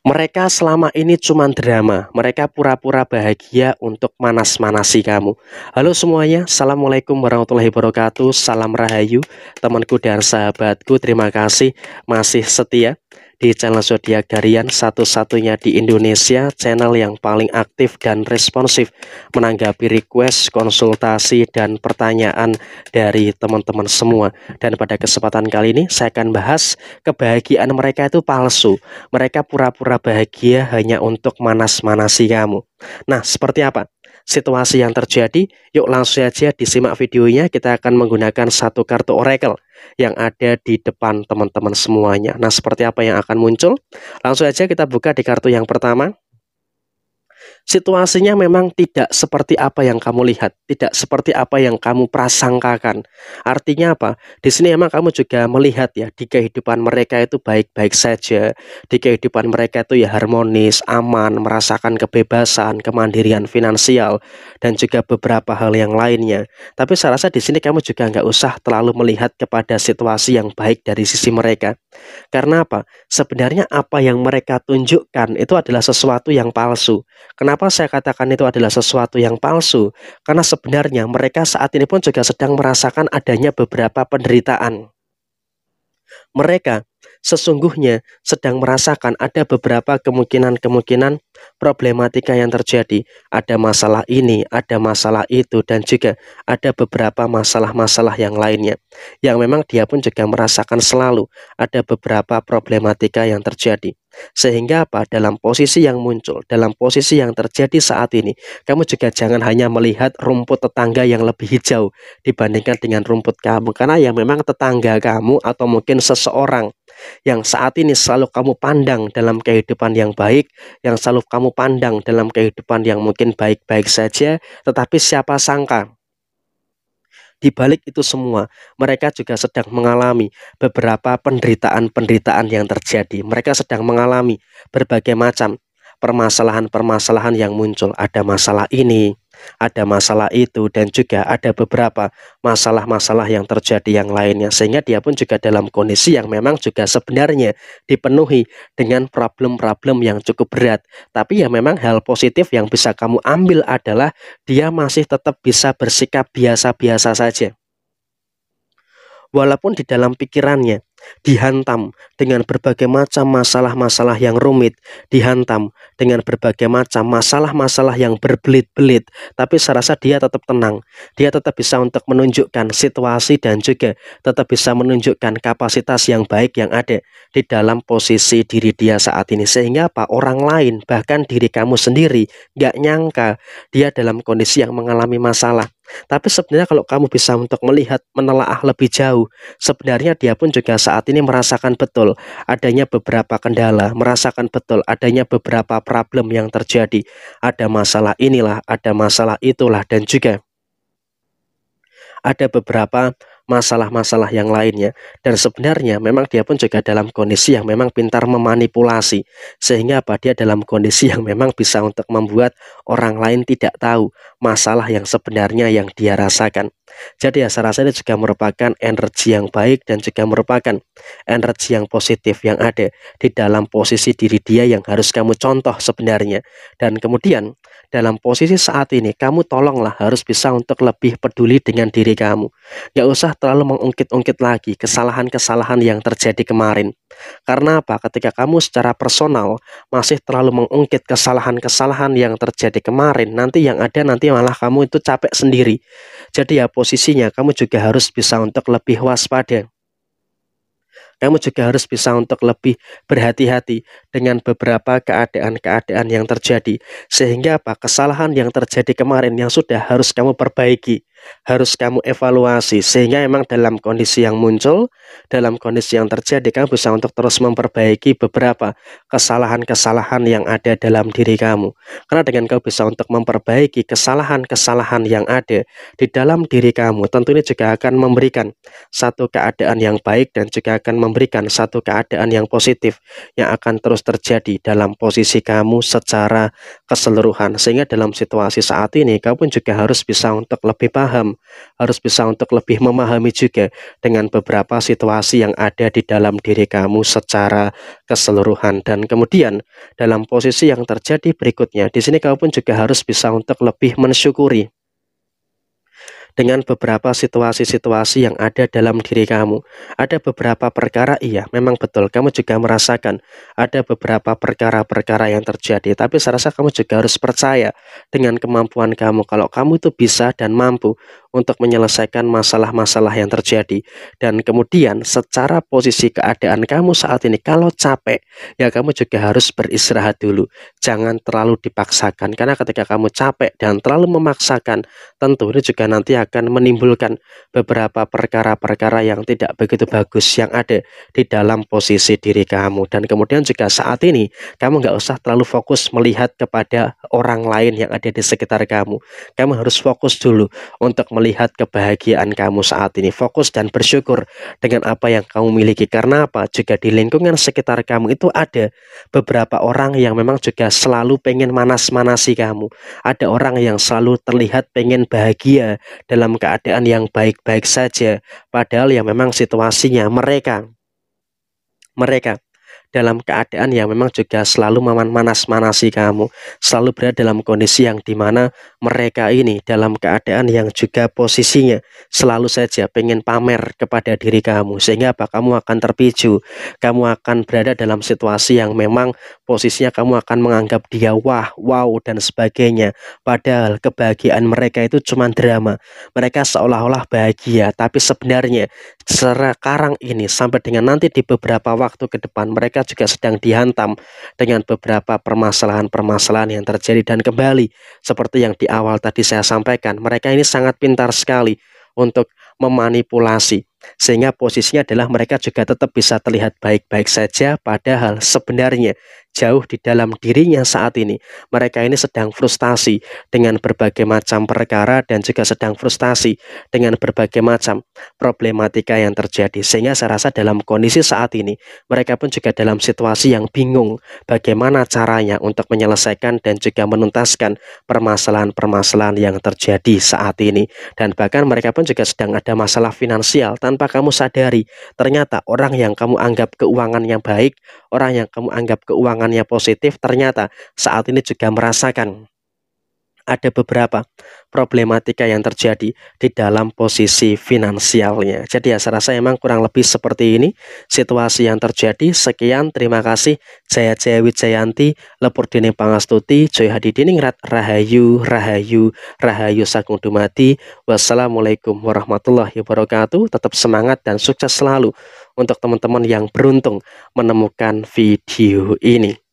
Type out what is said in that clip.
Mereka selama ini cuma drama, mereka pura-pura bahagia untuk manas-manasi kamu. Halo semuanya, Assalamualaikum warahmatullahi wabarakatuh, salam rahayu, temanku dan sahabatku, terima kasih masih setia di channel zodiak Garian satu-satunya di Indonesia channel yang paling aktif dan responsif menanggapi request konsultasi dan pertanyaan dari teman-teman semua dan pada kesempatan kali ini saya akan bahas kebahagiaan mereka itu palsu mereka pura-pura bahagia hanya untuk manas-manasi kamu nah seperti apa situasi yang terjadi, yuk langsung aja disimak videonya. Kita akan menggunakan satu kartu Oracle yang ada di depan teman-teman semuanya. Nah, seperti apa yang akan muncul? Langsung aja kita buka di kartu yang pertama situasinya memang tidak seperti apa yang kamu lihat, tidak seperti apa yang kamu prasangkakan. Artinya apa? Di sini memang kamu juga melihat ya di kehidupan mereka itu baik-baik saja, di kehidupan mereka itu ya harmonis, aman, merasakan kebebasan, kemandirian finansial dan juga beberapa hal yang lainnya. Tapi saya rasa di sini kamu juga nggak usah terlalu melihat kepada situasi yang baik dari sisi mereka. Karena apa? Sebenarnya apa yang mereka tunjukkan itu adalah sesuatu yang palsu. Kenapa saya katakan itu adalah sesuatu yang palsu? Karena sebenarnya mereka saat ini pun juga sedang merasakan adanya beberapa penderitaan. Mereka sesungguhnya sedang merasakan ada beberapa kemungkinan-kemungkinan problematika yang terjadi. Ada masalah ini, ada masalah itu, dan juga ada beberapa masalah-masalah yang lainnya. Yang memang dia pun juga merasakan selalu ada beberapa problematika yang terjadi. Sehingga apa? Dalam posisi yang muncul, dalam posisi yang terjadi saat ini, kamu juga jangan hanya melihat rumput tetangga yang lebih hijau dibandingkan dengan rumput kamu. Karena yang memang tetangga kamu atau mungkin seseorang yang saat ini selalu kamu pandang dalam kehidupan yang baik, yang selalu kamu pandang dalam kehidupan yang mungkin baik-baik saja, tetapi siapa sangka di balik itu semua, mereka juga sedang mengalami beberapa penderitaan-penderitaan yang terjadi. Mereka sedang mengalami berbagai macam permasalahan-permasalahan yang muncul. Ada masalah ini, ada masalah itu dan juga ada beberapa masalah-masalah yang terjadi yang lainnya sehingga dia pun juga dalam kondisi yang memang juga sebenarnya dipenuhi dengan problem-problem yang cukup berat tapi ya memang hal positif yang bisa kamu ambil adalah dia masih tetap bisa bersikap biasa-biasa saja walaupun di dalam pikirannya dihantam dengan berbagai macam masalah-masalah yang rumit, dihantam dengan berbagai macam masalah-masalah yang berbelit-belit, tapi saya rasa dia tetap tenang. Dia tetap bisa untuk menunjukkan situasi dan juga tetap bisa menunjukkan kapasitas yang baik yang ada di dalam posisi diri dia saat ini. Sehingga apa? Orang lain, bahkan diri kamu sendiri, nggak nyangka dia dalam kondisi yang mengalami masalah tapi sebenarnya kalau kamu bisa untuk melihat, menelaah lebih jauh, sebenarnya dia pun juga saat ini merasakan betul adanya beberapa kendala, merasakan betul adanya beberapa problem yang terjadi. Ada masalah inilah, ada masalah itulah, dan juga ada beberapa masalah-masalah yang lainnya. Dan sebenarnya memang dia pun juga dalam kondisi yang memang pintar memanipulasi. Sehingga apa dia dalam kondisi yang memang bisa untuk membuat orang lain tidak tahu masalah yang sebenarnya yang dia rasakan. Jadi ya saya rasa ini juga merupakan energi yang baik dan juga merupakan energi yang positif yang ada di dalam posisi diri dia yang harus kamu contoh sebenarnya. Dan kemudian dalam posisi saat ini kamu tolonglah harus bisa untuk lebih peduli dengan diri kamu. Gak usah terlalu mengungkit-ungkit lagi kesalahan-kesalahan yang terjadi kemarin. Karena apa? Ketika kamu secara personal masih terlalu mengungkit kesalahan-kesalahan yang terjadi kemarin, nanti yang ada nanti malah kamu itu capek sendiri. Jadi ya posisinya kamu juga harus bisa untuk lebih waspada kamu juga harus bisa untuk lebih berhati-hati dengan beberapa keadaan-keadaan yang terjadi. Sehingga apa? Kesalahan yang terjadi kemarin yang sudah harus kamu perbaiki harus kamu evaluasi sehingga emang dalam kondisi yang muncul, dalam kondisi yang terjadi kamu bisa untuk terus memperbaiki beberapa kesalahan-kesalahan yang ada dalam diri kamu. Karena dengan kamu bisa untuk memperbaiki kesalahan-kesalahan yang ada di dalam diri kamu, tentunya juga akan memberikan satu keadaan yang baik dan juga akan memberikan satu keadaan yang positif yang akan terus terjadi dalam posisi kamu secara keseluruhan. Sehingga dalam situasi saat ini kamu pun juga harus bisa untuk lebih paham paham, harus bisa untuk lebih memahami juga dengan beberapa situasi yang ada di dalam diri kamu secara keseluruhan dan kemudian dalam posisi yang terjadi berikutnya. Di sini kamu pun juga harus bisa untuk lebih mensyukuri dengan beberapa situasi-situasi yang ada dalam diri kamu. Ada beberapa perkara, iya, memang betul. Kamu juga merasakan ada beberapa perkara-perkara yang terjadi. Tapi saya rasa kamu juga harus percaya dengan kemampuan kamu. Kalau kamu itu bisa dan mampu untuk menyelesaikan masalah-masalah yang terjadi. Dan kemudian secara posisi keadaan kamu saat ini kalau capek ya kamu juga harus beristirahat dulu. Jangan terlalu dipaksakan karena ketika kamu capek dan terlalu memaksakan tentu ini juga nanti akan menimbulkan beberapa perkara-perkara yang tidak begitu bagus yang ada di dalam posisi diri kamu. Dan kemudian juga saat ini kamu nggak usah terlalu fokus melihat kepada orang lain yang ada di sekitar kamu. Kamu harus fokus dulu untuk melihat kebahagiaan kamu saat ini. Fokus dan bersyukur dengan apa yang kamu miliki. Karena apa? Juga di lingkungan sekitar kamu itu ada beberapa orang yang memang juga selalu pengen manas-manasi kamu. Ada orang yang selalu terlihat pengen bahagia dalam keadaan yang baik-baik saja. Padahal yang memang situasinya mereka. Mereka dalam keadaan yang memang juga selalu memanas-manasi kamu, selalu berada dalam kondisi yang dimana mereka ini dalam keadaan yang juga posisinya selalu saja pengen pamer kepada diri kamu, sehingga apa kamu akan terpicu, kamu akan berada dalam situasi yang memang posisinya kamu akan menganggap dia wah, wow dan sebagainya, padahal kebahagiaan mereka itu cuma drama, mereka seolah-olah bahagia, tapi sebenarnya sekarang ini sampai dengan nanti di beberapa waktu ke depan mereka mereka juga sedang dihantam dengan beberapa permasalahan-permasalahan yang terjadi dan kembali seperti yang di awal tadi saya sampaikan, mereka ini sangat pintar sekali untuk memanipulasi sehingga posisinya adalah mereka juga tetap bisa terlihat baik-baik saja padahal sebenarnya jauh di dalam dirinya saat ini. Mereka ini sedang frustasi dengan berbagai macam perkara dan juga sedang frustasi dengan berbagai macam problematika yang terjadi. Sehingga saya rasa dalam kondisi saat ini, mereka pun juga dalam situasi yang bingung bagaimana caranya untuk menyelesaikan dan juga menuntaskan permasalahan-permasalahan yang terjadi saat ini. Dan bahkan mereka pun juga sedang ada masalah finansial tanpa kamu sadari. Ternyata orang yang kamu anggap keuangan yang baik, orang yang kamu anggap keuangan keuangannya positif, ternyata saat ini juga merasakan ada beberapa problematika yang terjadi di dalam posisi finansialnya. Jadi ya saya rasa emang kurang lebih seperti ini situasi yang terjadi. Sekian, terima kasih. Jaya Jaya Wijayanti, Lepur Dini Pangastuti, Joy Hadi Diningrat, Rahayu, Rahayu, Rahayu Sagung Dumati. Wassalamualaikum warahmatullahi wabarakatuh. Tetap semangat dan sukses selalu untuk teman-teman yang beruntung menemukan video ini.